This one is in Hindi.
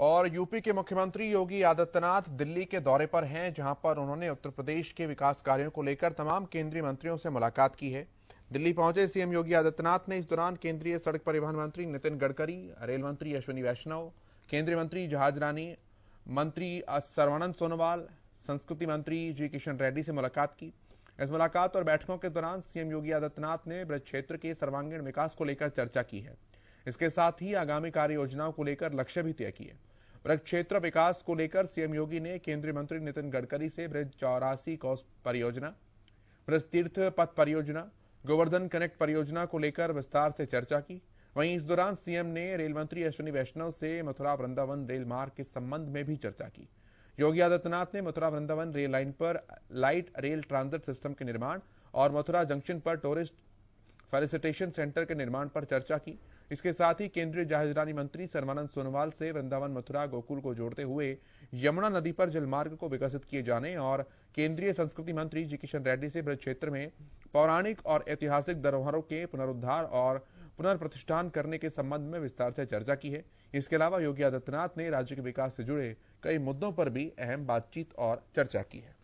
और यूपी के मुख्यमंत्री योगी आदित्यनाथ दिल्ली के दौरे पर हैं जहां पर उन्होंने उत्तर प्रदेश के विकास कार्यों को लेकर तमाम केंद्रीय मंत्रियों से मुलाकात की है दिल्ली पहुंचे सीएम योगी आदित्यनाथ ने इस दौरान केंद्रीय सड़क परिवहन मंत्री नितिन गडकरी रेल मंत्री अश्विनी वैष्णव केंद्रीय मंत्री जहाज रानी मंत्री सर्वानंद सोनोवाल संस्कृति मंत्री जी किशन रेड्डी से मुलाकात की इस मुलाकात और बैठकों के दौरान सीएम योगी आदित्यनाथ ने ब्रज क्षेत्र के सर्वांगीण विकास को लेकर चर्चा की है इसके साथ ही आगामी कार्य योजनाओं को लेकर लक्ष्य भी तय किए ब्रज क्षेत्र विकास को लेकर सीएम योगी ने केंद्रीय मंत्री नितिन गडकरी से ब्रज चौरासी कौस परियोजना ब्रज तीर्थ पथ परियोजना गोवर्धन कनेक्ट परियोजना को लेकर विस्तार से चर्चा की वहीं इस दौरान सीएम ने रेल मंत्री अश्विनी वैष्णव से मथुरा वृंदावन रेल मार्ग के संबंध में भी चर्चा की योगी आदित्यनाथ ने मथुरा वृंदावन रेल लाइन पर लाइट रेल ट्रांजिट सिस्टम के निर्माण और मथुरा जंक्शन पर टूरिस्ट फैलिसिटेशन सेंटर के निर्माण पर चर्चा की इसके साथ ही केंद्रीय जहाजरानी मंत्री सर्वानंद सोनोवाल से वृंदावन मथुरा गोकुल को जोड़ते हुए यमुना नदी पर जलमार्ग को विकसित किए जाने और केंद्रीय संस्कृति मंत्री जी किशन रेड्डी से ब्रज क्षेत्र में पौराणिक और ऐतिहासिक धरोहरों के पुनरुद्वार और पुनर्प्रतिष्ठान करने के संबंध में विस्तार से चर्चा की है इसके अलावा योगी आदित्यनाथ ने राज्य के विकास से जुड़े कई मुद्दों पर भी अहम बातचीत और चर्चा की है